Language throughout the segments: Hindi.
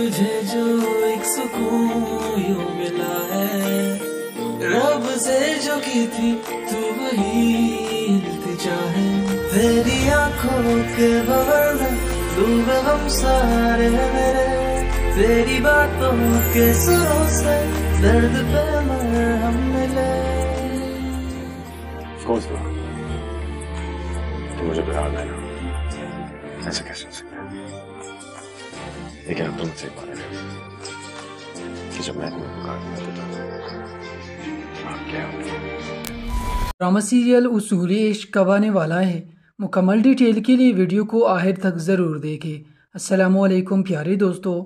तुझे जो एक सुकून यूं मिला है रब से जो की थी तू वही इल्तिजा है तेरी आंखों के बवर में डूबे हम सारे मेरे तेरी बातों के सुरों से दर्द पे से बात कि जब मैं तुम्हें पुकारता तो ड्रामा सीरियल उसूल इश्क कब आने वाला है मुकम्मल डिटेल के लिए वीडियो को आखिर तक ज़रूर देखें असलकम प्यारे दोस्तों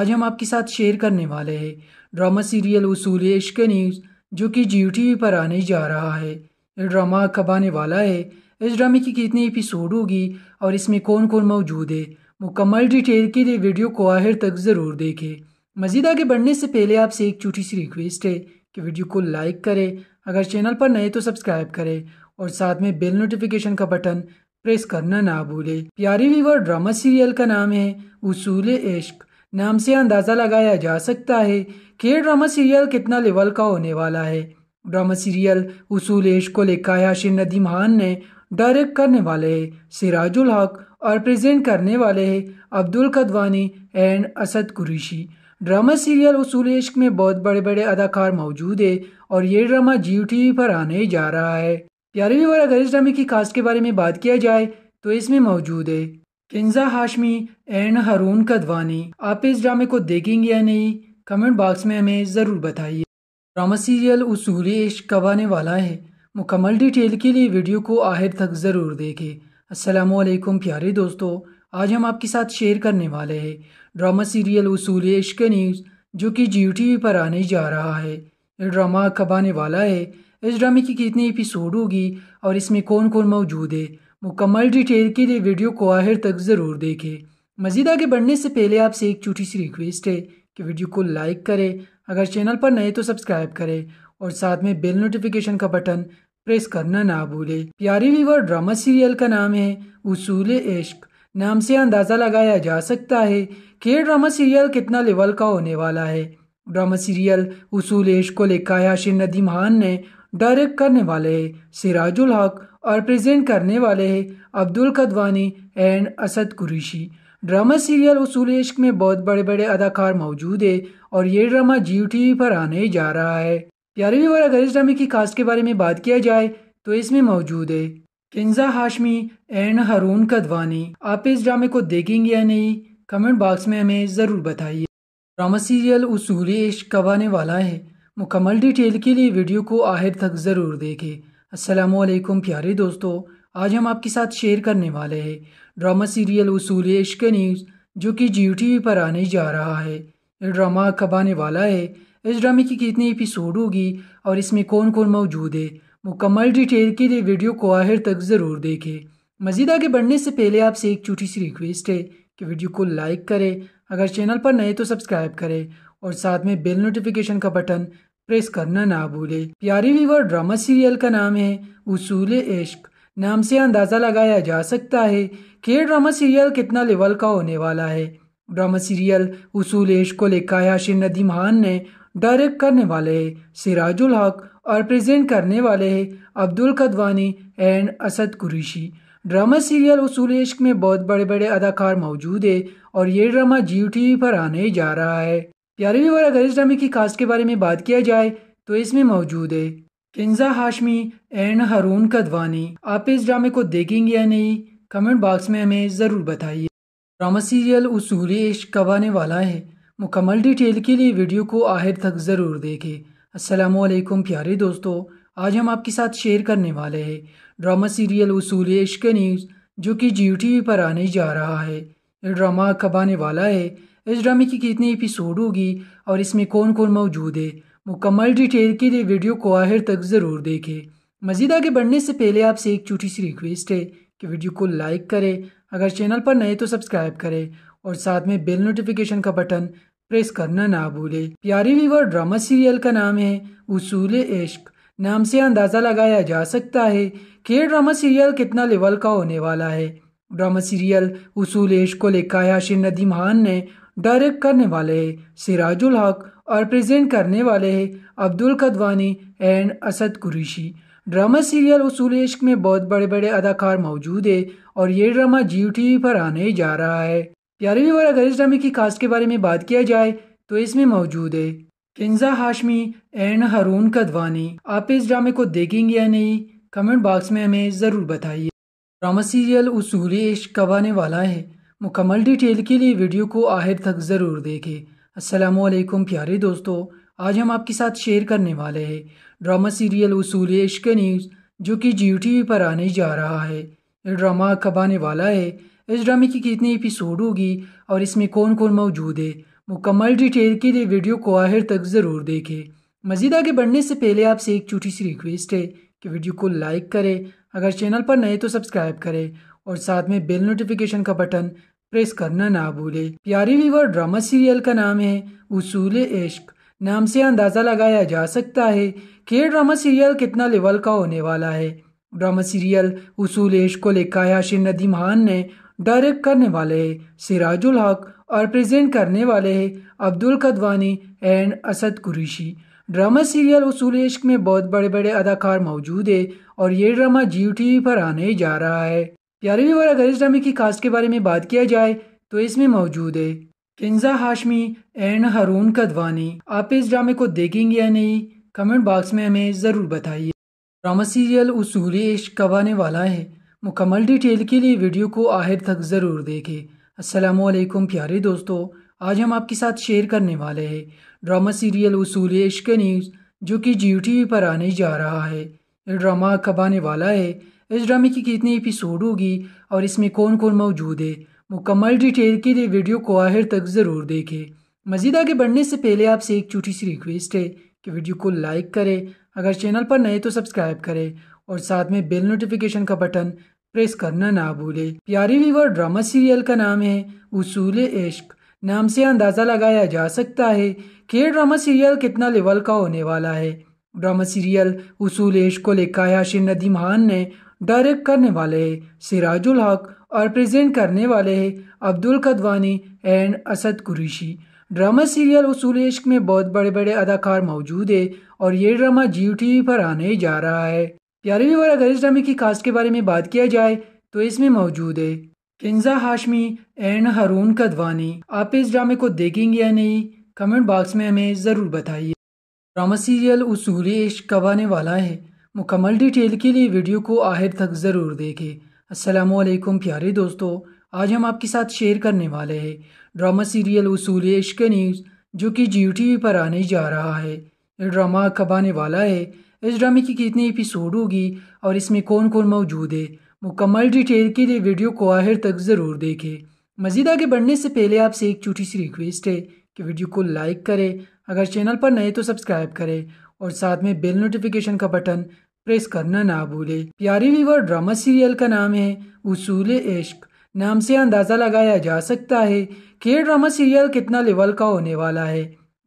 आज हम आपके साथ शेयर करने वाले हैं ड्रामा सीरियल उसूली इश्क न्यूज़ जो कि जियो टी पर आने जा रहा है ये ड्रामा कब आने वाला है इस ड्रामे की कितनी एपिसोड होगी और इसमें कौन कौन मौजूद है मुकम्मल डिटेल के लिए वीडियो को आखिर तक ज़रूर देखें मजीद आगे बढ़ने से पहले आपसे एक छोटी सी रिक्वेस्ट है कि वीडियो को लाइक करें अगर चैनल पर नए तो सब्सक्राइब करें और साथ में बेल नोटिफिकेशन का बटन प्रेस करना ना भूलें प्यारी वीवर ड्रामा सीरियल का नाम है उसूल इश्क नाम से अंदाज़ा लगाया जा सकता है कि यह ड्रामा सीरियल कितना लेवल का होने वाला है ड्रामा सीरियल उसूल इश्क को लेकर है आशिर नदीम खान ने डायरेक्ट करने वाले सिराजुल हक और प्रेजेंट करने वाले हैं Abdul Kadwani and Asad Qureshi drama serial Usool Ishq में बहुत बड़े बड़े अदाकार मौजूद है और ये ड्रामा जी टी पर आने जा रहा है ग्यारहवीं बार अगर इस ड्रामे की कास्ट के बारे में बात किया जाए तो इसमें मौजूद है किन्जा हाशमी एंड हरून कदवानी आप इस ड्रामे को देखेंगे या नहीं कमेंट बॉक्स में हमें ज़रूर बताइए ड्रामा सीरियल उसूल इश्क कब आने वाला है मुकम्मल डिटेल के लिए वीडियो को आखिर तक ज़रूर देखें असलकम प्यारे दोस्तों आज हम आपके साथ शेयर करने वाले हैं ड्रामा सीरियल उसूल इश्क न्यूज़ जो कि जी टी पर आने जा रहा है ये ड्रामा कब आने वाला है इस ड्रामे की कितनी एपिसोड होगी और इसमें कौन कौन मौजूद है मुकम्मल डिटेल के लिए वीडियो को आखिर तक ज़रूर देखें मज़ीद आगे बढ़ने से पहले आपसे एक छोटी सी रिक्वेस्ट है कि वीडियो को लाइक करें अगर चैनल पर नए तो सब्सक्राइब करें और साथ में बेल नोटिफिकेशन का बटन प्रेस करना ना भूले प्यारी वीवर ड्रामा सीरियल का नाम है उसूल इश्क नाम से अंदाज़ा लगाया जा सकता है कि यह ड्रामा सीरियल कितना लेवल का होने वाला है ड्रामा सीरियल उसूल इश्क को लिखा है आशिर नदीम खान ने डायरेक्ट करने वाले है सिराजुल हक और प्रेजेंट करने वाले है Abdul Kadwani and Asad Qureshi drama serial Usool Ishq में बहुत बड़े बड़े अदाकार मौजूद है और ये ड्रामा जी टी पर आने जा रहा है प्यारे और अगर इस ड्रामे की कास्ट के बारे में बात किया जाए तो इसमें मौजूद है किन्जा हाशमी एंड हरून कदवानी आप इस ड्रामे को देखेंगे या नहीं कमेंट बॉक्स में हमें ज़रूर बताइए ड्रामा सीरियल उसूली इश्क कब आने वाला है मुकम्मल डिटेल के लिए वीडियो को आखिर तक ज़रूर देखें असलकम प्यारे दोस्तों आज हम आपके साथ शेयर करने वाले हैं ड्रामा सीरियल उसूल इश्क न्यूज़ जो कि जी टी पर आने जा रहा है यह ड्रामा कब आने वाला है इस ड्रामे की कितनी एपिसोड होगी और इसमें कौन कौन मौजूद है मुकम्मल डिटेल के लिए वीडियो को आखिर तक ज़रूर देखें मजीद आगे बढ़ने से पहले आपसे एक छोटी सी रिक्वेस्ट है कि वीडियो को लाइक करें अगर चैनल पर नए तो सब्सक्राइब करें और साथ में बेल नोटिफिकेशन का बटन प्रेस करना ना भूलें प्यारी वीवर ड्रामा सीरियल का नाम है उसूल इश्क नाम से अंदाज़ा लगाया जा सकता है कि यह ड्रामा सीरियल कितना लेवल का होने वाला है ड्रामा सीरियल उसूल इश्क को लेकर याशिर नदीम खान ने डायरेक्ट करने वाले है सिराजुल हक और प्रेजेंट करने वाले है Abdul Kadwani and Asad Qureshi drama serial Usool Ishq में बहुत बड़े बड़े अदाकार मौजूद है और ये ड्रामा जियो टीवी पर आने जा रहा है प्यारे बार अगर इस ड्रामे की कास्ट के बारे में बात किया जाए तो इसमें मौजूद है किन्जा हाशमी एंड हरून कदवानी आप इस ड्रामे को देखेंगे या नहीं कमेंट बॉक्स में हमें ज़रूर बताइए ड्रामा सीरियल उसूल इश्क कब आने वाला है मुकम्मल डिटेल के लिए वीडियो को आखिर तक ज़रूर देखें असलम प्यारे दोस्तों आज हम आपके साथ शेयर करने वाले हैं ड्रामा सीरियल उसूल इश्क न्यूज़ जो कि जी टी पर आने जा रहा है ये ड्रामा कब आने वाला है इस ड्रामे की कितनी एपिसोड होगी और इसमें कौन कौन मौजूद है मुकम्मल डिटेल के लिए वीडियो को आखिर तक ज़रूर देखें मज़ीद आगे बढ़ने से पहले आपसे एक छोटी सी रिक्वेस्ट है कि वीडियो को लाइक करें अगर चैनल पर नए तो सब्सक्राइब करें और साथ में बेल नोटिफिकेशन का बटन प्रेस करना ना भूले प्यारी वीवर ड्रामा सीरियल का नाम है उसूल इश्क नाम से अंदाज़ा लगाया जा सकता है कि यह ड्रामा सीरियल कितना लेवल का होने वाला है ड्रामा सीरियल उसूल इश्क को लिखा याशिर आशिर नदीम खान ने डायरेक्ट करने वाले है सिराजुल हक और प्रेजेंट करने वाले है Abdul Kadwani and Asad Qureshi drama serial Usool Ishq में बहुत बड़े बड़े अदाकार मौजूद है और ये ड्रामा जी टी पर आने जा रहा है ग्यारहवीं बार अगर इस ड्रामे की कास्ट के बारे में बात किया जाए तो इसमें मौजूद है किन्जा हाशमी एन हरून कदवानी आप इस ड्रामे को देखेंगे या नहीं कमेंट बॉक्स में हमें ज़रूर बताइए ड्रामा सीरियल उसूली इश्क कब आने वाला है मुकम्मल डिटेल के लिए वीडियो को आखिर तक ज़रूर देखें असलम प्यारे दोस्तों आज हम आपके साथ शेयर करने वाले हैं ड्रामा सीरियल उसूल इश्क न्यूज़ जो कि जियो टी पर आने जा रहा है ये ड्रामा कब आने वाला है इस ड्रामे की कितने एपिसोड होगी और इसमें कौन कौन मौजूद है मुकम्मल डिटेल के लिए वीडियो को आखिर तक ज़रूर देखें मज़ीद आगे बढ़ने से पहले आपसे एक छोटी सी रिक्वेस्ट है कि वीडियो को लाइक करें अगर चैनल पर नए तो सब्सक्राइब करें और साथ में बेल नोटिफिकेशन का बटन प्रेस करना ना भूलें प्यारी वीवर ड्रामा सीरियल का नाम है उसूल इश्क नाम से अंदाज़ा लगाया जा सकता है कि ड्रामा सीरियल कितना लेवल का होने वाला है ड्रामा सीरियल उसूल इश्क को लेकर है नदीम खान ने डायरेक्ट करने वाले सिराजुल हक और प्रेजेंट करने वाले Abdul Kadwani and Asad Qureshi drama serial Usool Ishq में बहुत बड़े बड़े अदाकार मौजूद है और ये ड्रामा जीव टी पर आने जा रहा है प्यारे बार अगर इस ड्रामे की कास्ट के बारे में बात किया जाए तो इसमें मौजूद है किन्जा हाशमी एंड हरून कदवानी आप इस ड्रामे को देखेंगे या नहीं कमेंट बॉक्स में हमें ज़रूर बताइए ड्रामा सीरियल उसूल इश्क कब आने वाला है मुकम्मल डिटेल के लिए वीडियो को आखिर तक ज़रूर देखें असलम प्यारे दोस्तों आज हम आपके साथ शेयर करने वाले हैं ड्रामा सीरियल उसूल इश्क न्यूज़ जो कि जियो टी वी पर आने जा रहा है ये ड्रामा कब आने वाला है इस ड्रामे की कितनी एपिसोड होगी और इसमें कौन कौन मौजूद है मुकम्मल डिटेल के लिए वीडियो को आखिर तक ज़रूर देखें मज़ीद आगे बढ़ने से पहले आपसे एक छोटी सी रिक्वेस्ट है कि वीडियो को लाइक करें अगर चैनल पर नए तो सब्सक्राइब करें और साथ में बेल नोटिफिकेशन का बटन प्रेस करना ना भूले प्यारी वीवर ड्रामा सीरियल का नाम है उसूल इश्क नाम से अंदाज़ा लगाया जा सकता है कि यह ड्रामा सीरियल कितना लेवल का होने वाला है ड्रामा सीरियल उसूल इश्क को लिखा है आशिर नदी महान ने डायरेक्ट करने वाले है सिराजुल हक और प्रेजेंट करने वाले है Abdul Kadwani and Asad Qureshi drama serial Usool Ishq में बहुत बड़े बड़े अदाकार मौजूद है और ये ड्रामा जीव टी पर आने जा रहा है ग्यारहवीं इस ड्रामे की कास्ट के बारे में बात किया जाए तो इसमें मौजूद है किन्जा हाशमी एंड हरून कदवानी आप इस ड्रामे को देखेंगे या नहीं कमेंट बॉक्स में हमें ज़रूर बताइए ड्रामा सीरियल उसूली इश्क कब आने वाला है मुकम्मल डिटेल के लिए वीडियो को आखिर तक ज़रूर देखें असलम प्यारे दोस्तों आज हम आपके साथ शेयर करने वाले हैं ड्रामा सीरियल उसूल इश्क न्यूज़ जो कि जी टी पर आने जा रहा है यह ड्रामा कब आने वाला है इस ड्रामे की कितनी एपिसोड होगी और इसमें कौन कौन मौजूद है मुकम्मल डिटेल के लिए वीडियो को आखिर तक ज़रूर देखें मज़ीद आगे बढ़ने से पहले आपसे एक छोटी सी रिक्वेस्ट है कि वीडियो को लाइक करें अगर चैनल पर नए तो सब्सक्राइब करें और साथ में बेल नोटिफिकेशन का बटन प्रेस करना ना भूलें प्यारी वीवर ड्रामा सीरियल का नाम है उसूल इश्क नाम से अंदाज़ा लगाया जा सकता है कि यह ड्रामा सीरियल कितना लेवल का होने वाला है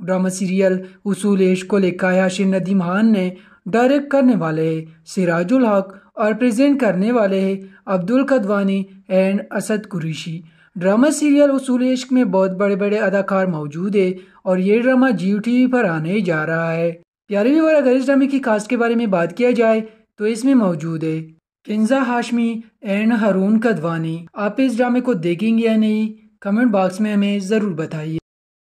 ड्रामा सीरियल उसूल इश्क को लेकर है नदीम खान ने डायरेक्ट करने वाले सिराजुल हक और प्रेजेंट करने वाले Abdul Kadwani and Asad Qureshi drama serial Usool Ishq में बहुत बड़े बड़े अदाकार मौजूद है और ये ड्रामा जियो टी पर आने जा रहा है ग्यारहवीं बार अगर इस ड्रामे की कास्ट के बारे में बात किया जाए तो इसमें मौजूद है किन्जा हाशमी एंड हरून कदवानी आप इस ड्रामे को देखेंगे या नहीं कमेंट बॉक्स में हमें ज़रूर बताइए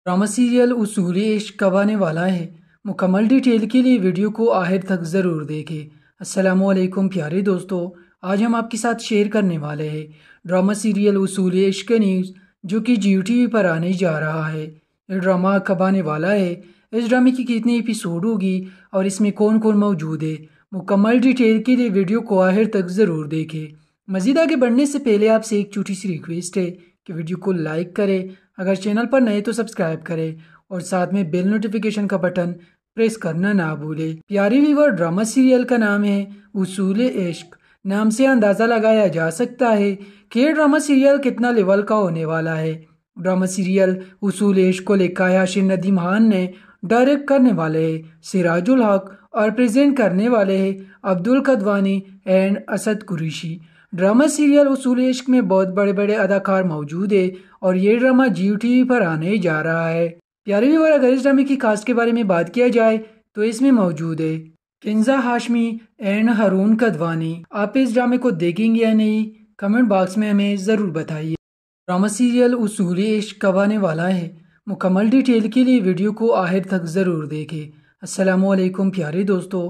ड्रामा सीरियल उसूल इश्क कब आने वाला है मुकम्मल डिटेल के लिए वीडियो को आखिर तक ज़रूर देखें असलकम प्यारे दोस्तों आज हम आपके साथ शेयर करने वाले हैं ड्रामा सीरियल उसूल इश्क न्यूज़ जो कि जियो टी वी पर आने जा रहा है यह ड्रामा कब आने वाला है इस ड्रामे की कितनी एपिसोड होगी और इसमें कौन कौन मौजूद है मुकम्मल डिटेल के लिए वीडियो को आखिर तक ज़रूर देखें मज़ीद आगे बढ़ने से पहले आपसे एक छोटी सी रिक्वेस्ट है कि वीडियो को लाइक करें अगर चैनल पर नए तो सब्सक्राइब करें और साथ में बेल नोटिफिकेशन का बटन प्रेस करना ना भूले प्यारी वीवर ड्रामा सीरियल का नाम है उसूल इश्क नाम से अंदाज़ा लगाया जा सकता है कि यह ड्रामा सीरियल कितना लेवल का होने वाला है ड्रामा सीरियल उसूल इश्क को लिखा है आशिर नदीम खान ने डायरेक्ट करने वाले है सिराजुल हक और प्रेजेंट करने वाले है Abdul Kadwani and Asad Qureshi drama serial Usool Ishq में बहुत बड़े बड़े अदाकार मौजूद है और ये ड्रामा जी टी पर आने जा रहा है प्यारे व्यवर अगर इस ड्रामे की कास्ट के बारे में बात किया जाए तो इसमें मौजूद है किन्जा हाशमी एंड हरून कदवानी आप इस ड्रामे को देखेंगे या नहीं कमेंट बॉक्स में हमें ज़रूर बताइए ड्रामा सीरियल उसूली इश्क कब वाला है मुकम्मल डिटेल के लिए वीडियो को आखिर तक ज़रूर देखें असलम प्यारे दोस्तों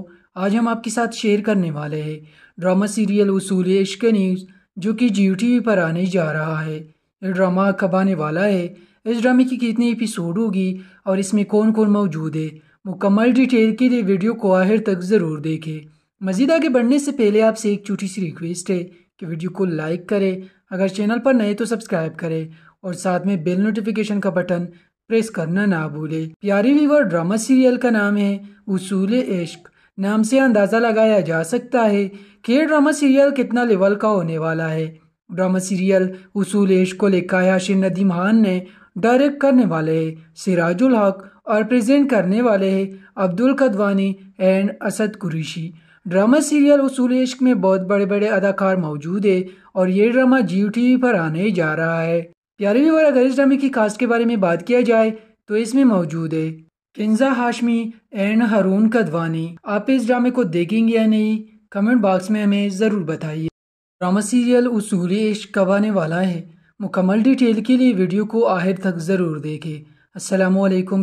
आज हम आपके साथ शेयर करने वाले हैं ड्रामा सीरियल उसूल इश्क न्यूज़ जो कि जी टी पर आने जा रहा है ये ड्रामा कबाने वाला है इस ड्रामे की कितनी एपिसोड होगी और इसमें कौन कौन मौजूद है मुकम्मल डिटेल के लिए वीडियो को आखिर तक ज़रूर देखें मज़ीद आगे बढ़ने से पहले आपसे एक छोटी सी रिक्वेस्ट है कि वीडियो को लाइक करें अगर चैनल पर नए तो सब्सक्राइब करें और साथ में बेल नोटिफिकेशन का बटन प्रेस करना ना भूलें प्यारी वीवर ड्रामा सीरियल का नाम है उसूल इश्क नाम से अंदाज़ा लगाया जा सकता है कि यह ड्रामा सीरियल कितना लेवल का होने वाला है ड्रामा सीरियल उसूल इश्क को लेकर है नदीम खान ने डायरेक्ट करने वाले सिराजुल हक और प्रेजेंट करने वाले है Abdul Kadwani and Asad Qureshi drama serial Usool Ishq में बहुत बड़े बड़े अदाकार मौजूद है और ये ड्रामा जियो टीवी पर आने जा रहा है प्यारहवीं बार अगर इस ड्रामे की कास्ट के बारे में बात किया जाए तो इसमें मौजूद है किन्जा हाशमी एंड हरून कदवानी आप इस ड्रामे को देखेंगे या नहीं कमेंट बॉक्स में हमें ज़रूर बताइए ड्रामा सीरियल उसूल इश्क कब आने वाला है मुकम्मल डिटेल के लिए वीडियो को आखिर तक ज़रूर देखें असलम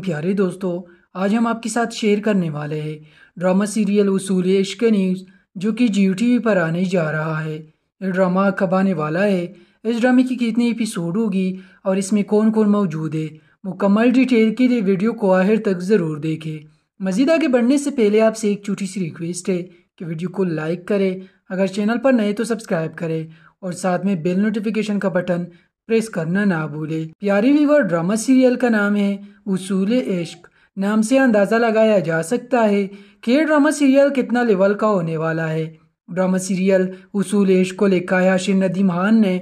प्यारे दोस्तों आज हम आपके साथ शेयर करने वाले हैं ड्रामा सीरियल उसूल इश्क न्यूज़ जो कि जियो टी पर आने जा रहा है यह ड्रामा कब आने वाला है इस ड्रामे की कितनी एपिसोड होगी और इसमें कौन कौन मौजूद है मुकम्मल डिटेल के लिए वीडियो को आखिर तक ज़रूर देखें मज़ीद आगे बढ़ने से पहले आपसे एक छोटी सी रिक्वेस्ट है कि वीडियो को लाइक करें अगर चैनल पर नए तो सब्सक्राइब करें और साथ में बेल नोटिफिकेशन का बटन प्रेस करना ना भूले प्यारी वीवर ड्रामा सीरियल का नाम है उसूल इश्क नाम से अंदाज़ा लगाया जा सकता है कि यह ड्रामा सीरियल कितना लेवल का होने वाला है ड्रामा सीरियल उसूल इश्क को लेकर याशिर नदीम खान ने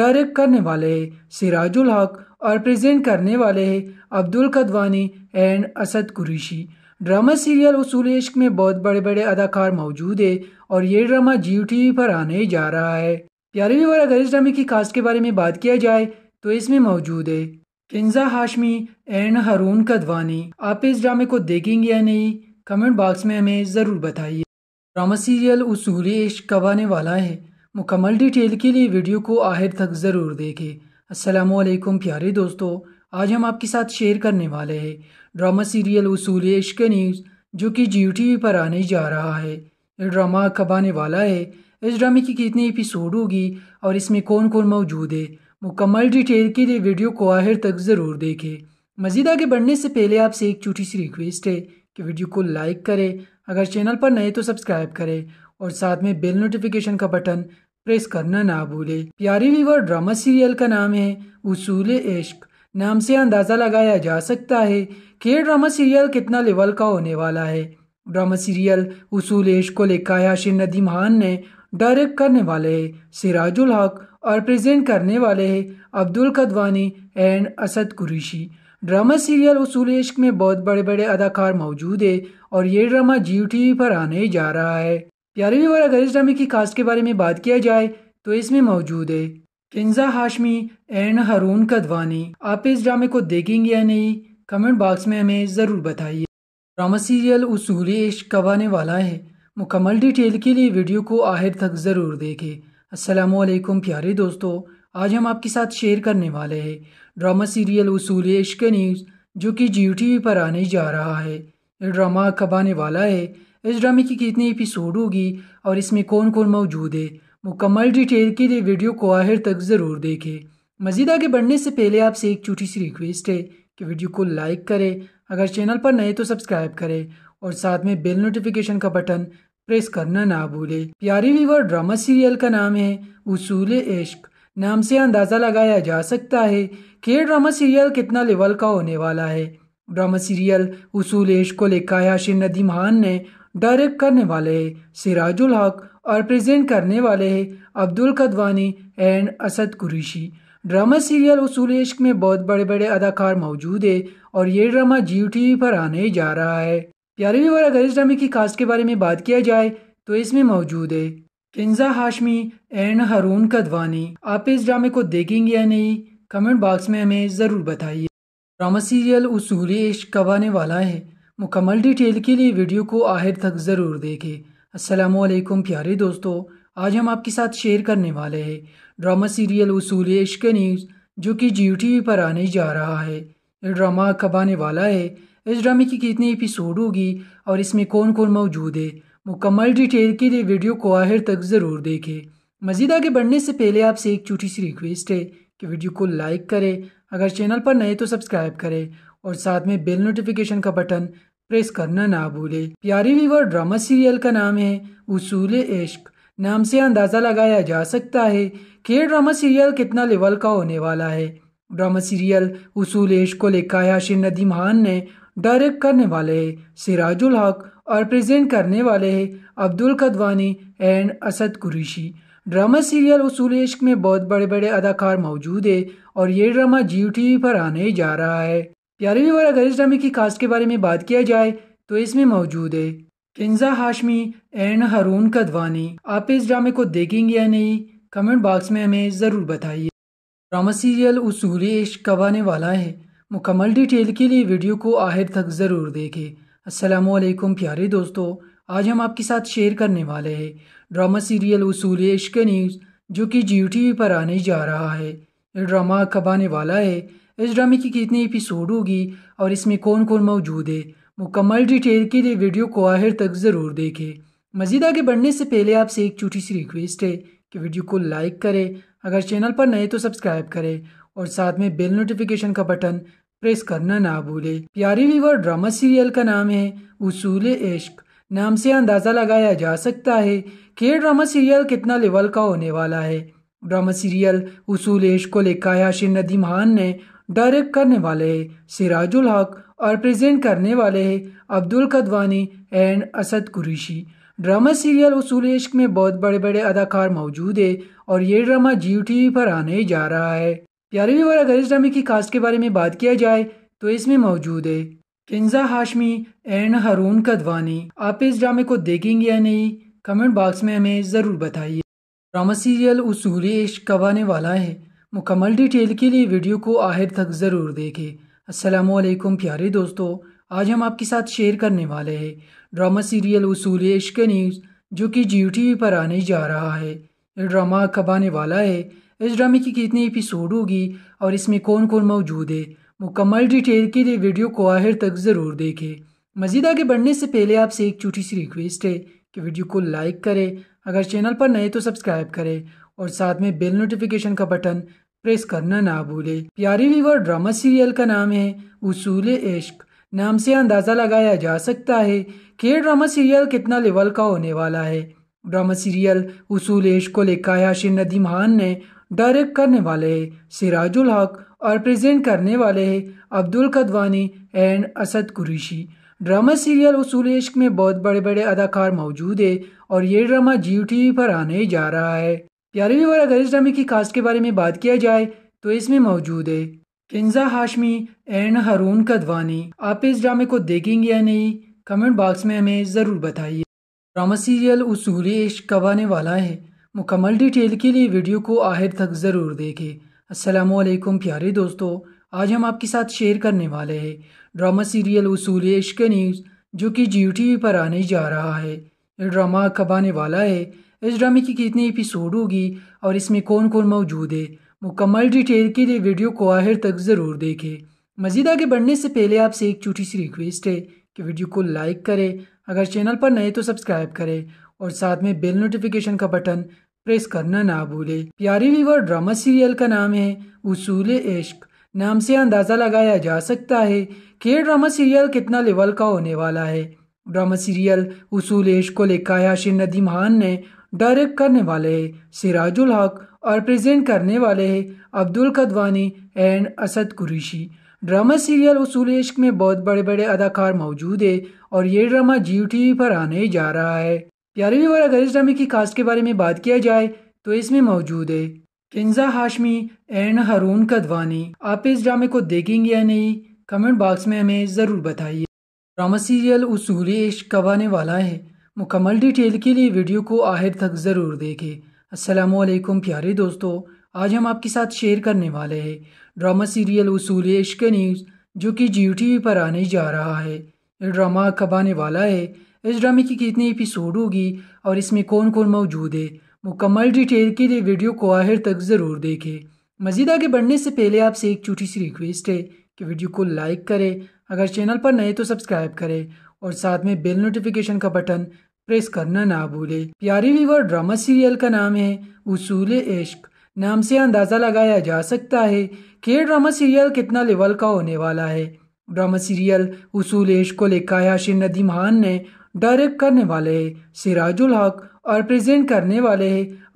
डायरेक्ट करने वाले है सिराजुल हक और प्रेजेंट करने वाले है Abdul Kadwani and Asad Qureshi drama serial Usool Ishq में बहुत बड़े बड़े अदाकार मौजूद है और ये ड्रामा जी टी पर आने जा रहा है ग्यारहवीं और अगर इस्लामी की कास्ट के बारे में बात किया जाए तो इसमें मौजूद है किन्जा हाशमी एंड हरून कदवानी आप इस ड्रामे को देखेंगे या नहीं कमेंट बॉक्स में हमें ज़रूर बताइए ड्रामा सीरियल उसूल इश्क वाला है मुकम्मल डिटेल के लिए वीडियो को आखिर तक ज़रूर देखें असलम प्यारे दोस्तों आज हम आपके साथ शेयर करने वाले हैं ड्रामा सीरियल उसूल इश्क न्यूज़ जो कि जियो टी पर आने जा रहा है ये ड्रामा कब आने वाला है इस ड्रामे की कितनी एपिसोड होगी और इसमें कौन कौन मौजूद है मुकम्मल डिटेल के लिए वीडियो को आखिर तक ज़रूर देखें मज़ीद आगे बढ़ने से पहले आपसे एक छोटी सी रिक्वेस्ट है कि वीडियो को लाइक करें अगर चैनल पर नए तो सब्सक्राइब करें और साथ में बेल नोटिफिकेशन का बटन प्रेस करना ना भूलें प्यारी वीवर ड्रामा सीरियल का नाम है उसूल इश्क नाम से अंदाज़ा लगाया जा सकता है कि यह ड्रामा सीरियल कितना लेवल का होने वाला है ड्रामा सीरियल उसूल इश्क को लिखा है आशिर नदीम खान ने डायरेक्ट करने वाले सिराजुल हक और प्रेजेंट करने वाले Abdul Kadwani and Asad Qureshi drama serial Usool Ishq में बहुत बड़े बड़े अदाकार मौजूद है और ये ड्रामा जियो टी पर आने जा रहा है प्यारे बार अगर इस ड्रामे की कास्ट के बारे में बात किया जाए तो इसमें मौजूद है किन्जा हाशमी एंड हरून कदवानी आप इस ड्रामे को देखेंगे या नहीं कमेंट बॉक्स में हमें ज़रूर बताइए ड्रामा सीरियल उसूल इश्क कब आने वाला है मुकम्मल डिटेल के लिए वीडियो को आखिर तक ज़रूर देखें असलकम प्यारे दोस्तों आज हम आपके साथ शेयर करने वाले हैं ड्रामा सीरियल उसूल इश्क न्यूज़ जो कि जियो टी पर आने जा रहा है ये ड्रामा कब आने वाला है इस ड्रामे की कितनी एपिसोड होगी और इसमें कौन कौन मौजूद है मुकम्मल डिटेल के लिए वीडियो को आखिर तक ज़रूर देखें मज़ीद आगे बढ़ने से पहले आपसे एक छोटी सी रिक्वेस्ट है कि वीडियो को लाइक करें अगर चैनल पर नए तो सब्सक्राइब करें और साथ में बेल नोटिफिकेशन का बटन प्रेस करना ना भूले प्यारी वीवर ड्रामा सीरियल का नाम है उसूल इश्क नाम से अंदाज़ा लगाया जा सकता है कि यह ड्रामा सीरियल कितना लेवल का होने वाला है ड्रामा सीरियल उसूल इश्क को लिखा है आशिर नदीम खान ने डायरेक्ट करने वाले है सिराजुल हक और प्रेजेंट करने वाले है Abdul Kadwani and Asad Qureshi drama serial Usool Ishq में बहुत बड़े बड़े अदाकार मौजूद है और ये ड्रामा जीव टी पर आने जा रहा है प्यारे और अगर इस ड्रामे की कास्ट के बारे में बात किया जाए तो इसमें मौजूद है किन्जा हाशमी एंड हरून कदवानी आप इस ड्रामे को देखेंगे या नहीं कमेंट बॉक्स में हमें ज़रूर बताइए ड्रामा सीरियल उसूल इश्क कब आने वाला है मुकम्मल डिटेल के लिए वीडियो को आखिर तक ज़रूर देखें असलकम प्यारे दोस्तों आज हम आपके साथ शेयर करने वाले हैं ड्रामा सीरियल उसूल इश्क न्यूज़ जो कि जी टी वी पर आने जा रहा है यह ड्रामा कब आने वाला है इस ड्रामे की कितनी एपिसोड होगी और इसमें कौन कौन मौजूद है मुकम्मल डिटेल के लिए वीडियो को आखिर तक ज़रूर देखें मज़ीद आगे बढ़ने से पहले आपसे एक छोटी सी रिक्वेस्ट है कि वीडियो को लाइक करें अगर चैनल पर नए तो सब्सक्राइब करें और साथ में बेल नोटिफिकेशन का बटन प्रेस करना ना भूलें प्यारी वीवर ड्रामा सीरियल का नाम है उसूल इश्क नाम से अंदाज़ा लगाया जा सकता है कि यह ड्रामा सीरियल कितना लेवल का होने वाला है ड्रामा सीरियल उसूल इश्क को लेकर है नदीम खान ने डायरेक्ट करने वाले है सिराजुल हक और प्रेजेंट करने वाले है Abdul Kadwani and Asad Qureshi drama serial Usool Ishq में बहुत बड़े बड़े अदाकार मौजूद है और ये ड्रामा जियो टी वी पर आने जा रहा है प्यारे व्यूवर अगर इस ड्रामे की कास्ट के बारे में बात किया जाए तो इसमें मौजूद है किन्जा हाशमी एंड हरून कदवानी आप इस ड्रामे को देखेंगे या नहीं कमेंट बॉक्स में हमें ज़रूर बताइए ड्रामा सीरियल उसूल इश्क कब आने वाला है मुकम्मल डिटेल के लिए वीडियो को आखिर तक ज़रूर देखें असलम प्यारे दोस्तों आज हम आपके साथ शेयर करने वाले हैं ड्रामा सीरियल उसूल इश्क न्यूज़ जो कि यू टी पर आने जा रहा है ये ड्रामा कब आने वाला है इस ड्रामे की कितनी एपिसोड होगी और इसमें कौन कौन मौजूद है मुकम्मल डिटेल के लिए वीडियो को आखिर तक ज़रूर देखें मज़ीद आगे बढ़ने से पहले आपसे एक छोटी सी रिक्वेस्ट है कि वीडियो को लाइक करें अगर चैनल पर नए तो सब्सक्राइब करें और साथ में बेल नोटिफिकेशन का बटन प्रेस करना ना भूले प्यारी वीवर ड्रामा सीरियल का नाम है उसूल इश्क नाम से अंदाज़ा लगाया जा सकता है कि यह ड्रामा सीरियल कितना लेवल का होने वाला है ड्रामा सीरियल उसूल इश्क को लेकर याशिर नदीम खान ने डायरेक्ट करने वाले है सिराजुल हक और प्रेजेंट करने वाले है Abdul Kadwani and Asad Qureshi drama serial Usool Ishq में बहुत बड़े बड़े अदाकार मौजूद है और ये ड्रामा जी टी पर आने जा रहा है ग्यारहवीं बार अगर इस ड्रामे की कास्ट के बारे में बात किया जाए तो इसमें मौजूद है किन्जा हाशमी एन हरून कदवानी आप इस ड्रामे को देखेंगे या नहीं कमेंट बॉक्स में हमें ज़रूर बताइए ड्रामा सीरियल उसूली इश्क कब आने वाला है मुकम्मल डिटेल के लिए वीडियो को आखिर तक ज़रूर देखें असलम प्यारे दोस्तों आज हम आपके साथ शेयर करने वाले हैं ड्रामा सीरियल उसूल इश्क न्यूज़ जो कि जी टी पर आने जा रहा है ये ड्रामा कब आने वाला है इस ड्रामे की कितनी एपिसोड होगी और इसमें कौन कौन मौजूद है मुकम्मल डिटेल के लिए वीडियो को आखिर तक ज़रूर देखें मज़ीद आगे बढ़ने से पहले आपसे एक छोटी सी रिक्वेस्ट है कि वीडियो को लाइक करें अगर चैनल पर नए तो सब्सक्राइब करें और साथ में बेल नोटिफिकेशन का बटन प्रेस करना ना भूलें प्यारी वीवर ड्रामा सीरियल का नाम है उसूल इश्क नाम से अंदाज़ा लगाया जा सकता है कि ड्रामा सीरियल कितना लेवल का होने वाला है ड्रामा सीरियल उसूल इश्क को लेकर है नदीम खान ने डायरेक्ट करने वाले हैं सिराजुल हक और प्रेजेंट करने वाले हैं Abdul Kadwani and Asad Qureshi drama serial Usool Ishq में बहुत बड़े बड़े अदाकार मौजूद है और ये ड्रामा जीव टी पर आने जा रहा है प्यारे बार अगर इस ड्रामे की कास्ट के बारे में बात किया जाए तो इसमें मौजूद है किन्जा हाशमी एंड हरून कदवानी आप इस ड्रामे को देखेंगे या नहीं कमेंट बॉक्स में हमें ज़रूर बताइए ड्रामा सीरियल उसूल इश्क कब आने वाला है मुकम्मल डिटेल के लिए वीडियो को आखिर तक ज़रूर देखें असलम प्यारे दोस्तों आज हम आपके साथ शेयर करने वाले हैं ड्रामा सीरियल उसूल इश्क न्यूज़ जो कि जियो टी वी पर आने जा रहा है ये ड्रामा कब आने वाला है इस ड्रामे की कितनी एपिसोड होगी और इसमें कौन कौन मौजूद है मुकम्मल डिटेल के लिए वीडियो को आखिर तक ज़रूर देखें मज़ीद आगे बढ़ने से पहले आपसे एक छोटी सी रिक्वेस्ट है कि वीडियो को लाइक करें अगर चैनल पर नए तो सब्सक्राइब करें और साथ में बेल नोटिफिकेशन का बटन प्रेस करना ना भूले प्यारी लीवर ड्रामा सीरियल का नाम है उसूल इश्क नाम से अंदाज़ा लगाया जा सकता है कि यह ड्रामा सीरियल कितना लेवल का होने वाला है ड्रामा सीरियल उसूल इश्क को लिखा है आशिर नदी महान ने डायरेक्ट करने वाले है सिराजुल हक और प्रेजेंट करने वाले है Abdul Kadwani and Asad Qureshi drama serial Usool Ishq में बहुत बड़े बड़े अदाकार मौजूद है और ये ड्रामा जीव टी पर आने जा रहा है ग्यारहवीं इस ड्रामे की कास्ट के बारे में बात किया जाए तो इसमें मौजूद है किन्जा हाशमी एंड हरून कदवानी आप इस ड्रामे को देखेंगे या नहीं कमेंट बॉक्स में हमें ज़रूर बताइए ड्रामा सीरियल उसूली इश्क कबाने वाला है मुकम्मल डिटेल के लिए वीडियो को आखिर तक ज़रूर देखें असलम प्यारे दोस्तों आज हम आपके साथ शेयर करने वाले हैं ड्रामा सीरियल उसूल इश्क न्यूज़ जो कि जी टीवी पर आने जा रहा है यह ड्रामा कबाने वाला है इस ड्रामे की कितनी एपिसोड होगी और इसमें कौन कौन मौजूद है मुकम्मल डिटेल के लिए वीडियो को आखिर तक ज़रूर देखें मज़ीद आगे बढ़ने से पहले आपसे एक छोटी सी रिक्वेस्ट है कि वीडियो को लाइक करें अगर चैनल पर नए तो सब्सक्राइब करें और साथ में बेल नोटिफिकेशन का बटन प्रेस करना ना भूलें प्यारी वीवर ड्रामा सीरियल का नाम है उसूल इश्क नाम से अंदाज़ा लगाया जा सकता है कि यह ड्रामा सीरियल कितना लेवल का होने वाला है ड्रामा सीरियल उसूल इश्क को लेकर है नदीम खान ने डायरेक्ट करने वाले सिराजुल हक और प्रेजेंट करने वाले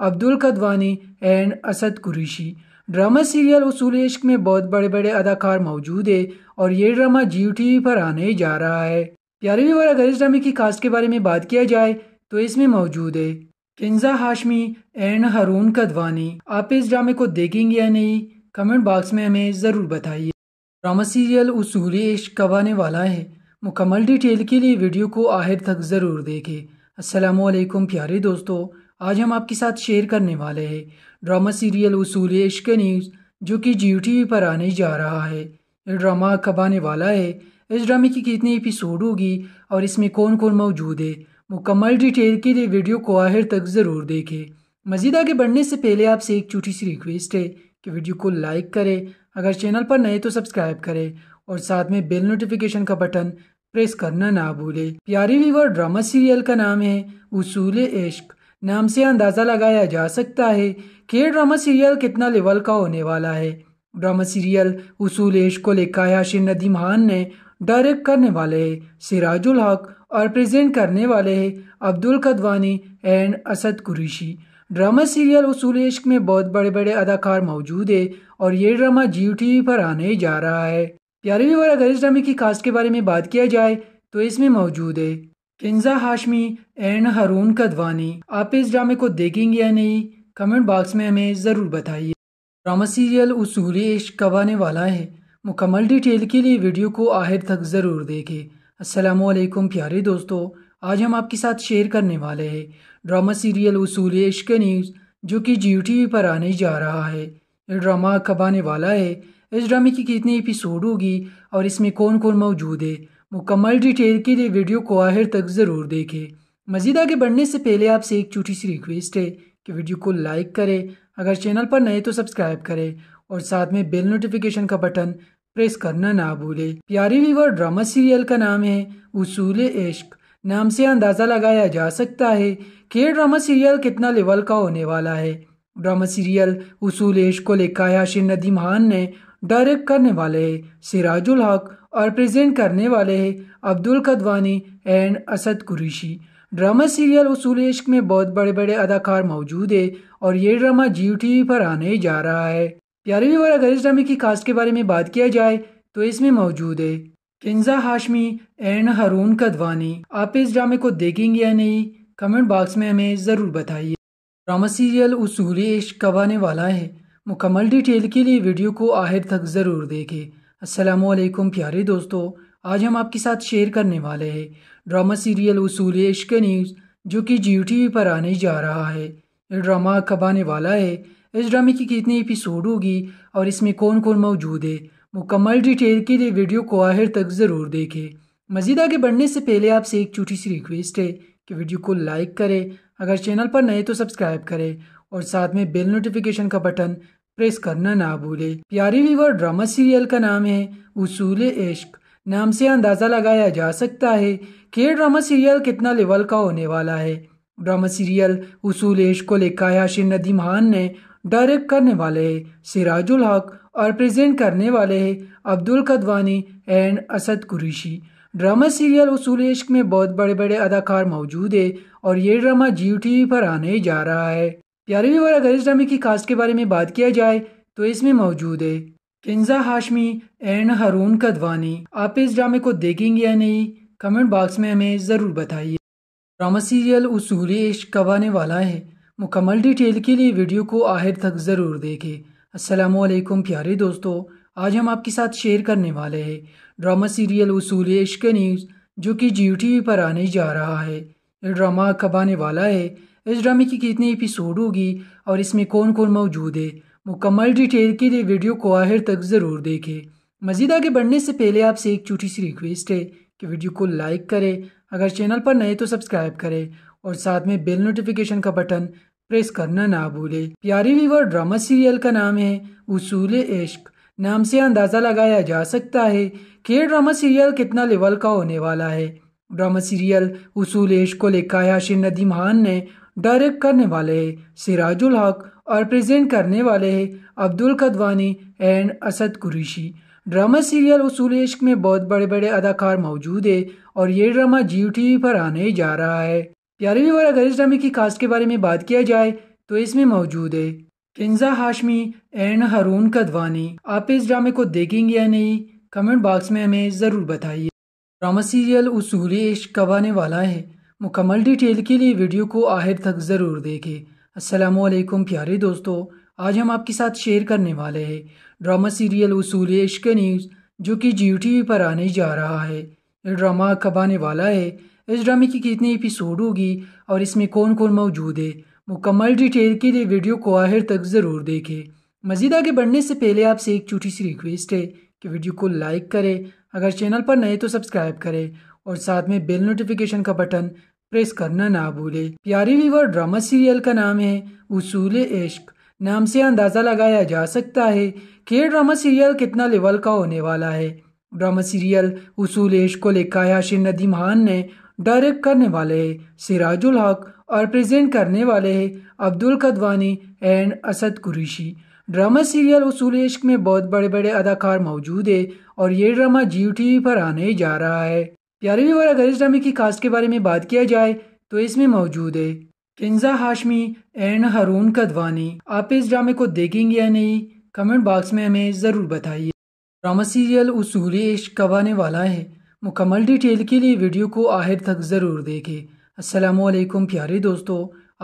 Abdul Kadwani and Asad Qureshi drama serial Usool Ishq में बहुत बड़े बड़े अदाकार मौजूद है और ये ड्रामा जी टी पर आने जा रहा है ग्यारहवीं बार अगर इस ड्रामे की कास्ट के बारे में बात किया जाए तो इसमें मौजूद है किन्जा हाशमी एंड हरून कदवानी आप इस ड्रामे को देखेंगे या नहीं कमेंट बॉक्स में हमें ज़रूर बताइए ड्रामा सीरियल उसूल इश्क कब आने वाला है मुकम्मल डिटेल के लिए वीडियो को आखिर तक ज़रूर देखें असलम प्यारे दोस्तों आज हम आपके साथ शेयर करने वाले हैं ड्रामा सीरियल उसूल इश्क न्यूज़ जो कि जियो टी वी पर आने जा रहा है ये ड्रामा कब आने वाला है इस ड्रामे की कितनी एपिसोड होगी और इसमें कौन कौन मौजूद है मुकम्मल डिटेल के लिए वीडियो को आखिर तक ज़रूर देखें मज़ीद आगे बढ़ने से पहले आपसे एक छोटी सी रिक्वेस्ट है कि वीडियो को लाइक करें अगर चैनल पर नए तो सब्सक्राइब करें और साथ में बेल नोटिफिकेशन का बटन प्रेस करना ना भूले प्यारी वीवर ड्रामा सीरियल का नाम है उसूल इश्क नाम से अंदाज़ा लगाया जा सकता है कि यह ड्रामा सीरियल कितना लेवल का होने वाला है ड्रामा सीरियल उसूल इश्क को लेकर याशिन नदी नदीम खान ने डायरेक्ट करने वाले है सिराजुल हक और प्रेजेंट करने वाले है Abdul Kadwani and Asad Qureshi drama serial Usool Ishq में बहुत बड़े बड़े अदाकार मौजूद है और ये ड्रामा जीव टी पर आने जा रहा है प्यारे बार अगर इस ड्रामे की कास्ट के बारे में बात किया जाए तो इसमें मौजूद है किन्जा हाशमी एंड हरून कदवानी आप इस ड्रामे को देखेंगे या नहीं कमेंट बॉक्स में हमें ज़रूर बताइए ड्रामा सीरियल उसूली इश्क कब आने वाला है मुकम्मल डिटेल के लिए वीडियो को आखिर तक ज़रूर देखें असलम प्यारे दोस्तों आज हम आपके साथ शेयर करने वाले हैं ड्रामा सीरियल उसूल इश्क न्यूज़ जो कि जी टी पर आने जा रहा है यह ड्रामा कब आने वाला है इस ड्रामे की कितनी एपिसोड होगी और इसमें कौन कौन मौजूद है मुकम्मल डिटेल के लिए वीडियो को आखिर तक ज़रूर देखें मज़ीद आगे बढ़ने से पहले आपसे एक छोटी सी रिक्वेस्ट है कि वीडियो को लाइक करें अगर चैनल पर नए तो सब्सक्राइब करें और साथ में बेल नोटिफिकेशन का बटन प्रेस करना ना भूलें प्यारी वीवर ड्रामा सीरियल का नाम है उसूल इश्क नाम से अंदाज़ा लगाया जा सकता है कि यह ड्रामा सीरियल कितना लेवल का होने वाला है ड्रामा सीरियल उसूल इश्क को लेकर है नदीम खान ने डायरेक्ट करने वाले सिराजुल हक और प्रेजेंट करने वाले है Abdul Kadwani and Asad Qureshi drama serial Usool Ishq में बहुत बड़े बड़े अदाकार मौजूद है और ये ड्रामा जीव टीवी पर आने जा रहा है ग्यारहवीं बार अगर इस ड्रामे की कास्ट के बारे में बात किया जाए तो इसमें मौजूद है किन्जा हाशमी एंड हरून कदवानी आप इस ड्रामे को देखेंगे या नहीं कमेंट बॉक्स में हमें ज़रूर बताइए ड्रामा सीरियल उसूल इश्क कब आने वाला है मुकम्मल डिटेल के लिए वीडियो को आखिर तक ज़रूर देखें असलम प्यारे दोस्तों आज हम आपके साथ शेयर करने वाले हैं ड्रामा सीरियल उसूल इश्क न्यूज़ जो कि जियो टी पर आने जा रहा है ये ड्रामा कब आने वाला है इस ड्रामे की कितनी एपिसोड होगी और इसमें कौन कौन मौजूद है मुकम्मल डिटेल के लिए वीडियो को आखिर तक ज़रूर देखें मज़ीद आगे बढ़ने से पहले आपसे एक छोटी सी रिक्वेस्ट है कि वीडियो को लाइक करें अगर चैनल पर नए तो सब्सक्राइब करें और साथ में बेल नोटिफिकेशन का बटन प्रेस करना ना भूले प्यारी वीवर ड्रामा सीरियल का नाम है उसूल इश्क नाम से अंदाज़ा लगाया जा सकता है कि यह ड्रामा सीरियल कितना लेवल का होने वाला है ड्रामा सीरियल उसूल इश्क को लेकर है आशिर नदीम खान ने डायरेक्ट करने वाले है सिराजुल हक और प्रेजेंट करने वाले है Abdul Kadwani and Asad Qureshi drama serial Usool Ishq में बहुत बड़े बड़े अदाकार मौजूद है और ये ड्रामा जी टी पर आने जा रहा है ग्यारहवीं और अगर इस्लामी की कास्ट के बारे में बात किया जाए तो इसमें मौजूद है किन्जा हाशमी एंड हरून कदवानी आप इस ड्रामे को देखेंगे या नहीं कमेंट बॉक्स में हमें ज़रूर बताइए ड्रामा सीरियल उसूल इश्क वाला है मुकम्मल डिटेल के लिए वीडियो को आखिर तक ज़रूर देखें असलकम प्यारे दोस्तों आज हम आपके साथ शेयर करने वाले हैं ड्रामा सीरियल उसूल इश्क न्यूज़ जो कि जियो टी पर आने जा रहा है यह ड्रामा कब आने वाला है इस ड्रामे की कितनी एपिसोड होगी और इसमें कौन कौन मौजूद है मुकम्मल डिटेल के लिए वीडियो को आखिर तक ज़रूर देखें मज़ीद आगे बढ़ने से पहले आपसे एक छोटी सी रिक्वेस्ट है कि वीडियो को लाइक करें अगर चैनल पर नए तो सब्सक्राइब करें और साथ में बेल नोटिफिकेशन का बटन प्रेस करना ना भूलें प्यारी वीवर ड्रामा सीरियल का नाम है उसूल इश्क नाम से अंदाज़ा लगाया जा सकता है कि यह ड्रामा सीरियल कितना लेवल का होने वाला है ड्रामा सीरियल उसूल इश्क को लिखा है नदीम खान ने डायरेक्ट करने वाले है सिराजुल हक और प्रेजेंट करने वाले है Abdul Kadwani and Asad Qureshi drama serial Usool Ishq में बहुत बड़े बड़े अदाकार मौजूद है और ये ड्रामा जियो टी पर आने जा रहा है प्यारे बार अगर इस ड्रामे की कास्ट के बारे में बात किया जाए तो इसमें मौजूद है किन्जा हाशमी एंड हरून कदवानी आप इस ड्रामे को देखेंगे या नहीं कमेंट बॉक्स में हमें ज़रूर बताइए ड्रामा सीरियल उसूल इश्क कब आने वाला है मुकम्मल डिटेल के लिए वीडियो को आखिर तक ज़रूर देखें असलम प्यारे दोस्तों आज हम आपके साथ शेयर करने वाले हैं ड्रामा सीरियल उसूल इश्क न्यूज़ जो कि जियो टी पर आने जा रहा है ये ड्रामा कब आने वाला है इस ड्रामे की कितनी एपिसोड होगी और इसमें कौन कौन मौजूद है मुकम्मल डिटेल के लिए वीडियो को आखिर तक ज़रूर देखें मज़ीद आगे बढ़ने से पहले आपसे एक छोटी सी रिक्वेस्ट है कि वीडियो को लाइक करें अगर चैनल पर नए तो सब्सक्राइब करें और साथ में बेल नोटिफिकेशन का बटन प्रेस करना ना भूले प्यारी वीवर ड्रामा सीरियल का नाम है उसूल इश्क नाम से अंदाज़ा लगाया जा सकता है कि यह ड्रामा सीरियल कितना लेवल का होने वाला है ड्रामा सीरियल उसूल इश्क को लिखा है आशिर नदीम खान ने डायरेक्ट करने वाले है सिराजुल हक और प्रेजेंट करने वाले है Abdul Kadwani and Asad Qureshi drama serial Usool Ishq में बहुत बड़े बड़े अदाकार मौजूद है और ये ड्रामा जीव टी पर आने जा रहा है प्यारे और अगर इस ड्रामे की कास्ट के बारे में बात किया जाए तो इसमें मौजूद है किन्जा हाशमी एंड हरून कदवानी आप इस ड्रामे को देखेंगे या नहीं कमेंट बॉक्स में हमें ज़रूर बताइए ड्रामा सीरियल उसूल इश्क कब आने वाला है मुकम्मल डिटेल के लिए वीडियो को आखिर तक ज़रूर देखें असलकम प्यारे दोस्तों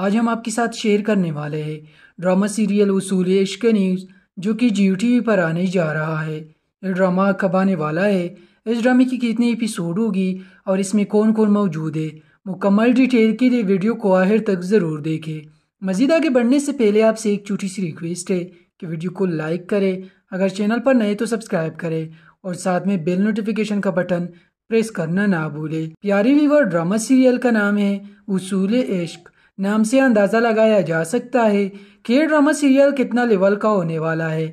आज हम आपके साथ शेयर करने वाले हैं ड्रामा सीरियल उसूल इश्क न्यूज़ जो कि जी टी वी पर आने जा रहा है यह ड्रामा कब आने वाला है इस ड्रामे की कितनी एपिसोड होगी और इसमें कौन कौन मौजूद है मुकम्मल डिटेल के लिए वीडियो को आखिर तक ज़रूर देखें मज़ीद आगे बढ़ने से पहले आपसे एक छोटी सी रिक्वेस्ट है कि वीडियो को लाइक करें अगर चैनल पर नए तो सब्सक्राइब करें और साथ में बेल नोटिफिकेशन का बटन प्रेस करना ना भूलें प्यारी वीवर ड्रामा सीरियल का नाम है उसूल इश्क नाम से अंदाज़ा लगाया जा सकता है कि यह ड्रामा सीरियल कितना लेवल का होने वाला है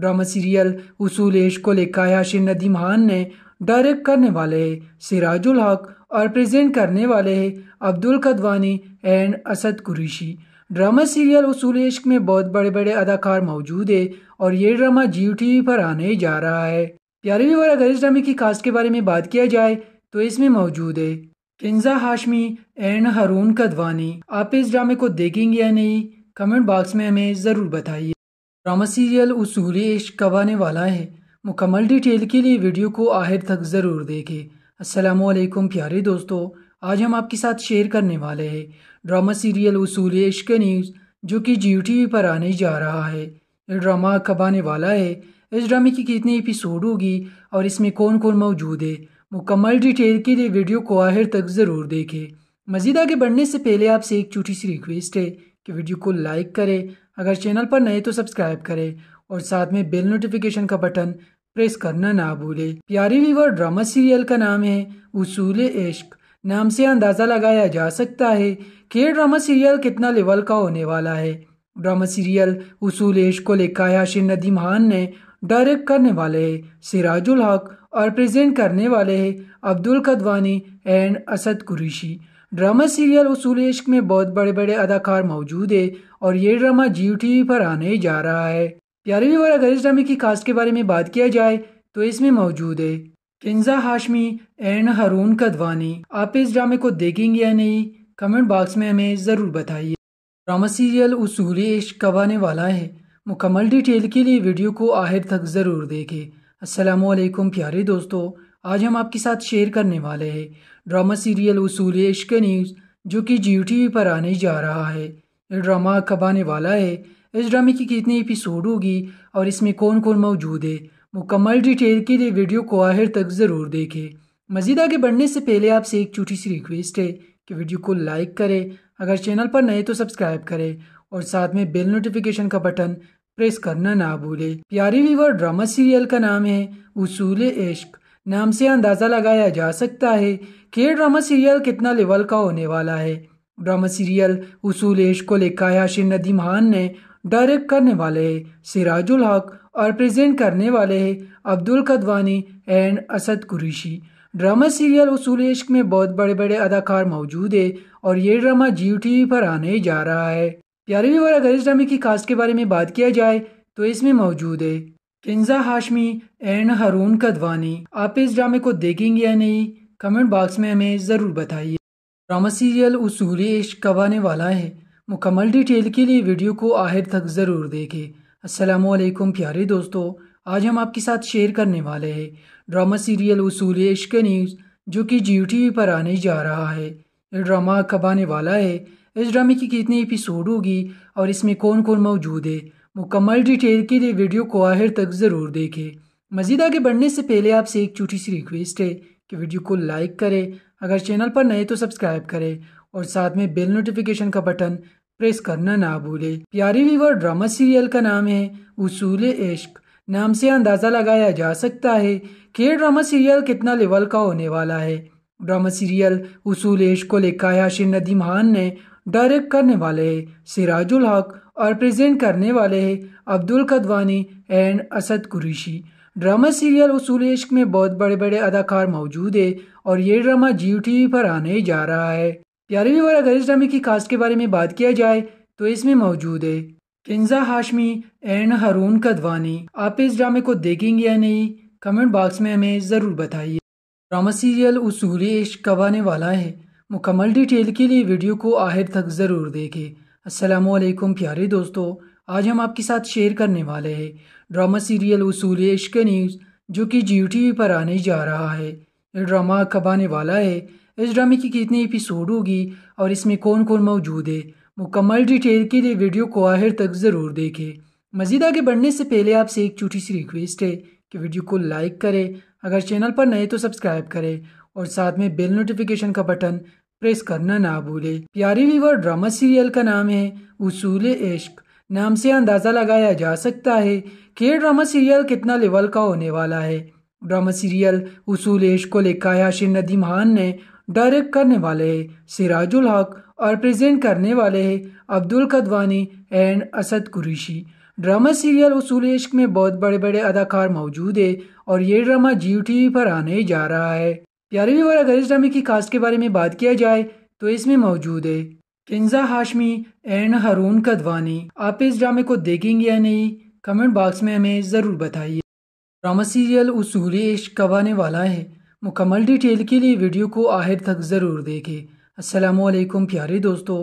ड्रामा सीरियल उसूल इश्क को लेकर है नदीम खान ने डायरेक्ट करने वाले है सिराजुल हक और प्रेजेंट करने वाले है Abdul Kadwani and Asad Qureshi drama serial Usool Ishq में बहुत बड़े बड़े अदाकार मौजूद है और ये ड्रामा जियो टी वी पर आने जा रहा है प्यारे व्यूवर अगर इस ड्रामे की कास्ट के बारे में बात किया जाए तो इसमें मौजूद है किन्जा हाशमी एंड हरून कदवानी आप इस ड्रामे को देखेंगे या नहीं कमेंट बॉक्स में हमें ज़रूर बताइए ड्रामा सीरियल उसूल इश्क कब आने वाला है मुकम्मल डिटेल के लिए वीडियो को आखिर तक ज़रूर देखें असलम प्यारे दोस्तों आज हम आपके साथ शेयर करने वाले हैं ड्रामा सीरियल उसूल इश्क न्यूज़ जो कि जी टी पर आने जा रहा है यह ड्रामा कब आने वाला है इस ड्रामे की कितनी एपिसोड होगी और इसमें कौन कौन मौजूद है मुकम्मल डिटेल के लिए वीडियो को आखिर तक ज़रूर देखें मज़ीद आगे बढ़ने से पहले आपसे एक छोटी सी रिक्वेस्ट है कि वीडियो को लाइक करें अगर चैनल पर नए तो सब्सक्राइब करें और साथ में बेल नोटिफिकेशन का बटन प्रेस करना ना भूले प्यारी वीवर ड्रामा सीरियल का नाम है उसूल इश्क नाम से अंदाज़ा लगाया जा सकता है कि यह ड्रामा सीरियल कितना लेवल का होने वाला है ड्रामा सीरियल उसूल इश्क को लिखा है नदीम खान ने डायरेक्ट करने वाले है सिराजुल हक और प्रेजेंट करने वाले है Abdul Kadwani and Asad Qureshi drama serial Usool Ishq में बहुत बड़े बड़े अदाकार मौजूद है और ये ड्रामा जी टी पर आने जा रहा है प्यारे व्यवर अगर इस ड्रामे की कास्ट के बारे में बात किया जाए तो इसमें मौजूद है किन्जा हाशमी एन हरून कदवानी आप इस ड्रामे को देखेंगे या नहीं कमेंट बॉक्स में हमें ज़रूर बताइए ड्रामा सीरियल उसूली इश्क कब आने वाला है मुकम्मल डिटेल के लिए वीडियो को आखिर तक ज़रूर देखें असलम प्यारे दोस्तों आज हम आपके साथ शेयर करने वाले हैं ड्रामा सीरियल उसूल इश्क न्यूज़ जो कि जी टी पर आने जा रहा है ये ड्रामा कब आने वाला है इस ड्रामे की कितनी एपिसोड होगी और इसमें कौन कौन मौजूद है मुकम्मल डिटेल के लिए वीडियो को आखिर तक ज़रूर देखें मज़ीद आगे बढ़ने से पहले आपसे एक छोटी सी रिक्वेस्ट है कि वीडियो को लाइक करें अगर चैनल पर नए तो सब्सक्राइब करें और साथ में बेल नोटिफिकेशन का बटन प्रेस करना ना भूलें प्यारे वीवर ड्रामा सीरियल का नाम है उसूल इश्क नाम से अंदाज़ा लगाया जा सकता है कि यह ड्रामा सीरियल कितना लेवल का होने वाला है ड्रामा सीरियल उसूल इश्क को लेकर याशिर नदीम खान ने डायरेक्ट करने वाले सिराजुल हक और प्रेजेंट करने वाले Abdul Kadwani and Asad Qureshi drama serial Usool Ishq में बहुत बड़े बड़े अदाकार मौजूद है और ये ड्रामा जीव टी पर आने जा रहा है प्यारे और अगर इस ड्रामे की कास्ट के बारे में बात किया जाए तो इसमें मौजूद है किन्जा हाशमी एंड हरून कदवानी आप इस ड्रामे को देखेंगे या नहीं कमेंट बॉक्स में हमें ज़रूर बताइए ड्रामा सीरियल उसूल इश्क कब आने वाला है मुकम्मल डिटेल के लिए वीडियो को आखिर तक ज़रूर देखें असलम प्यारे दोस्तों आज हम आपके साथ शेयर करने वाले हैं ड्रामा सीरियल उसूल इश्क न्यूज़ जो कि जियो टी वी पर आने जा रहा है ये ड्रामा कब आने वाला है इस ड्रामे की कितनी एपिसोड होगी और इसमें कौन कौन मौजूद है मुकम्मल डिटेल के लिए वीडियो को आखिर तक ज़रूर देखें मज़ीद आगे बढ़ने से पहले आपसे एक छोटी सी रिक्वेस्ट है कि वीडियो को लाइक करें अगर चैनल पर नए तो सब्सक्राइब करें और साथ में बेल नोटिफिकेशन का बटन प्रेस करना ना भूले प्यारी विवर ड्रामा सीरियल का नाम है उसूल इश्क नाम से अंदाज़ा लगाया जा सकता है कि यह ड्रामा सीरियल कितना लेवल का होने वाला है ड्रामा सीरियल उसूल इश्क को लिखा है आशिर महान ने डायरेक्ट करने वाले है सिराजुल हक और प्रेजेंट करने वाले है Abdul Kadwani and Asad Qureshi drama serial Usool Ishq में बहुत बड़े बड़े अदाकार मौजूद है और ये ड्रामा जीव टी पर आने जा रहा है ग्यारहवीं इस ड्रामे की कास्ट के बारे में बात किया जाए तो इसमें मौजूद है किन्जा हाशमी एंड हरून कदवानी आप इस ड्रामे को देखेंगे या नहीं कमेंट बॉक्स में हमें ज़रूर बताइए ड्रामा सीरियल उसूली इश्क कब आने वाला है मुकम्मल डिटेल के लिए वीडियो को आखिर तक ज़रूर देखें असलम प्यारे दोस्तों आज हम आपके साथ शेयर करने वाले हैं ड्रामा सीरियल उसूल इश्क न्यूज़ जो कि जी टी पर आने जा रहा है ड्रामा कब आने वाला है इस ड्रामे की कितनी एपिसोड होगी और इसमें कौन कौन मौजूद है मुकम्मल डिटेल के लिए वीडियो को आखिर तक ज़रूर देखें मज़ीद आगे बढ़ने से पहले आपसे एक छोटी सी रिक्वेस्ट है कि वीडियो को लाइक करें अगर चैनल पर नए तो सब्सक्राइब करें और साथ में बेल नोटिफिकेशन का बटन प्रेस करना ना भूलें प्यारी वीवर ड्रामा सीरियल का नाम है उसूल इश्क नाम से अंदाज़ा लगाया जा सकता है कि ड्रामा सीरियल कितना लेवल का होने वाला है ड्रामा सीरियल उसूल एश को लेखा याशिर नदीम खान ने डायरेक्ट करने वाले है सिराजुल हक और प्रेजेंट करने वाले है Abdul Kadwani and Asad Qureshi drama serial Usool Ishq में बहुत बड़े बड़े अदाकार मौजूद है और ये ड्रामा जियो टी पर आने जा रहा है प्यारे बार अगर इस ड्रामे की कास्ट के बारे में बात किया जाए तो इसमें मौजूद है किन्जा हाशमी एंड हरून कदवानी आप इस ड्रामे को देखेंगे या नहीं कमेंट बॉक्स में हमें ज़रूर बताइए ड्रामा सीरियल उसूल इश्क कब आने वाला है मुकम्मल डिटेल के लिए वीडियो को आखिर तक ज़रूर देखें असलकम प्यारे दोस्तों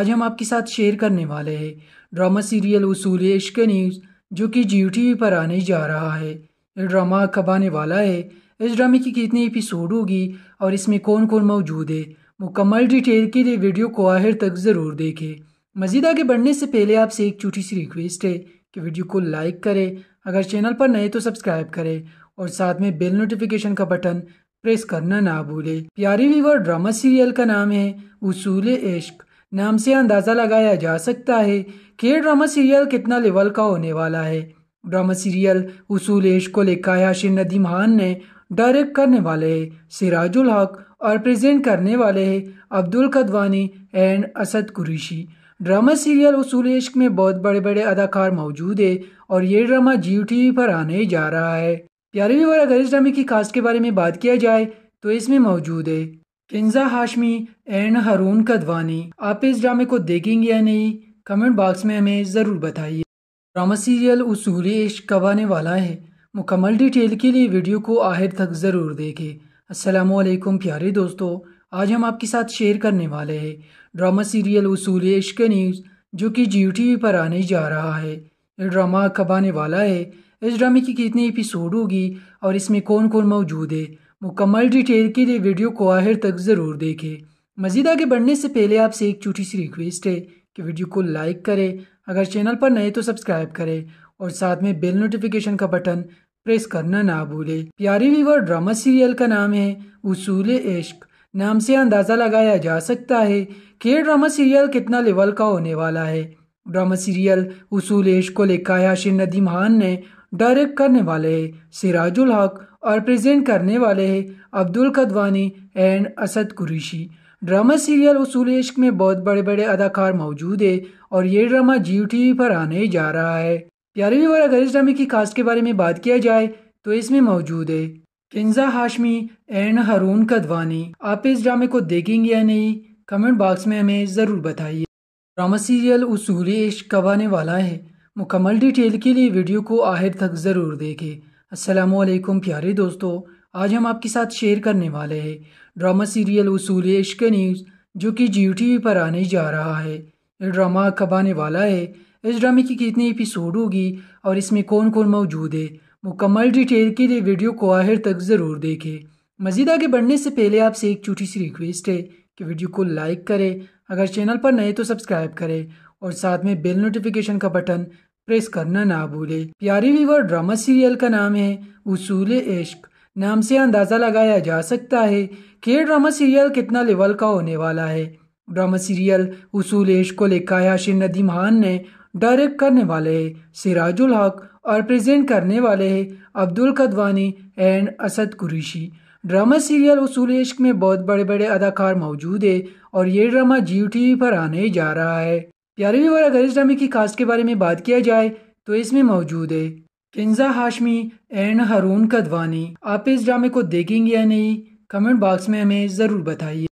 आज हम आपके साथ शेयर करने वाले हैं ड्रामा सीरियल उसूल इश्क न्यूज़ जो कि जियो टी पर आने जा रहा है यह ड्रामा कब आने वाला है इस ड्रामे की कितनी एपिसोड होगी और इसमें कौन कौन मौजूद है मुकम्मल डिटेल के लिए वीडियो को आखिर तक ज़रूर देखें मज़ीद आगे बढ़ने से पहले आपसे एक छोटी सी रिक्वेस्ट है कि वीडियो को लाइक करें अगर चैनल पर नए तो सब्सक्राइब करें और साथ में बेल नोटिफिकेशन का बटन प्रेस करना ना भूले प्यारी वीवर ड्रामा सीरियल का नाम है उसूल इश्क नाम से अंदाज़ा लगाया जा सकता है कि यह ड्रामा सीरियल कितना लेवल का होने वाला है ड्रामा सीरियल उसूल इश्क को लेकर है नदीम खान ने डायरेक्ट करने वाले है सिराजुल हक और प्रेजेंट करने वाले है Abdul Kadwani and Asad Qureshi drama serial Usool Ishq में बहुत बड़े बड़े अदाकार मौजूद है और ये ड्रामा जियो टीवी पर आने जा रहा है प्यारे व्यूवर अगर इस ड्रामे की कास्ट के बारे में बात किया जाए तो इसमें मौजूद है किन्जा हाशमी एंड हरून कदवानी आप इस ड्रामे को देखेंगे या नहीं कमेंट बॉक्स में हमें ज़रूर बताइए ड्रामा सीरियल उसूली इश्क कब आने वाला है मुकम्मल डिटेल के लिए वीडियो को आखिर तक ज़रूर देखे असलम प्यारे दोस्तों आज हम आपके साथ शेयर करने वाले हैं ड्रामा सीरियल उसूल इश्क न्यूज़ जो कि जियो टी पर आने जा रहा है ड्रामा कब आने वाला है इस ड्रामे की कितनी एपिसोड होगी और इसमें कौन कौन मौजूद है मुकम्मल डिटेल के लिए वीडियो को आखिर तक ज़रूर देखें मज़ीद आगे बढ़ने से पहले आपसे एक छोटी सी रिक्वेस्ट है कि वीडियो को लाइक करें अगर चैनल पर नए तो सब्सक्राइब करें और साथ में बेल नोटिफिकेशन का बटन प्रेस करना ना भूलें प्यारी वीवर ड्रामा सीरियल का नाम है उसूल इश्क नाम से अंदाज़ा लगाया जा सकता है कि ड्रामा सीरियल कितना लेवल का होने वाला है ड्रामा सीरियल उसूल एश को लेकर याशिर नदीम खान ने डायरेक्ट करने वाले सिराजुल हक और प्रेजेंट करने वाले Abdul Kadwani and Asad Qureshi drama serial Usool Ishq में बहुत बड़े बड़े अदाकार मौजूद है और ये ड्रामा जियो टीवी पर आने जा रहा है प्यारे बार अगर इस ड्रामे की कास्ट के बारे में बात किया जाए तो इसमें मौजूद है किन्जा हाशमी एंड हरून कदवानी आप इस ड्रामे को देखेंगे या नहीं कमेंट बॉक्स में हमें ज़रूर बताइए ड्रामा सीरियल उसूल इश्क कब आने वाला है मुकम्मल डिटेल के लिए वीडियो को आखिर तक ज़रूर देखें असलम प्यारे दोस्तों आज हम आपके साथ शेयर करने वाले हैं ड्रामा सीरियल उसूल इश्क न्यूज़ जो कि जियो टी पर आने जा रहा है यह ड्रामा कब आने वाला है इस ड्रामे की कितनी एपिसोड होगी और इसमें कौन कौन मौजूद है मुकम्मल डिटेल के लिए वीडियो को आहिर तक ज़रूर देखें मज़ीद आगे बढ़ने से पहले आपसे एक छोटी सी रिक्वेस्ट है कि वीडियो को लाइक करें अगर चैनल पर नए तो सब्सक्राइब करें और साथ में बेल नोटिफिकेशन का बटन प्रेस करना ना भूले प्यारी वीवर ड्रामा सीरियल का नाम है उसूल इश्क नाम से अंदाज़ा लगाया जा सकता है कि ड्रामा सीरियल कितना लेवल का होने वाला है ड्रामा सीरियल उसूल इश्क को लिखा है नदी नदीम ने डायरेक्ट करने वाले है सिराजुल हक और प्रेजेंट करने वाले है Abdul Kadwani and Asad Qureshi drama serial Usool Ishq में बहुत बड़े बड़े अदाकार मौजूद है और ये ड्रामा जीव टी पर आने जा रहा है ग्यारहवीं और अगर इस ड्रामे की कास्ट के बारे में बात किया जाए तो इसमें मौजूद है किन्जा हाशमी एंड हरून कदवानी आप इस ड्रामे को देखेंगे या नहीं कमेंट बॉक्स में हमें ज़रूर बताइए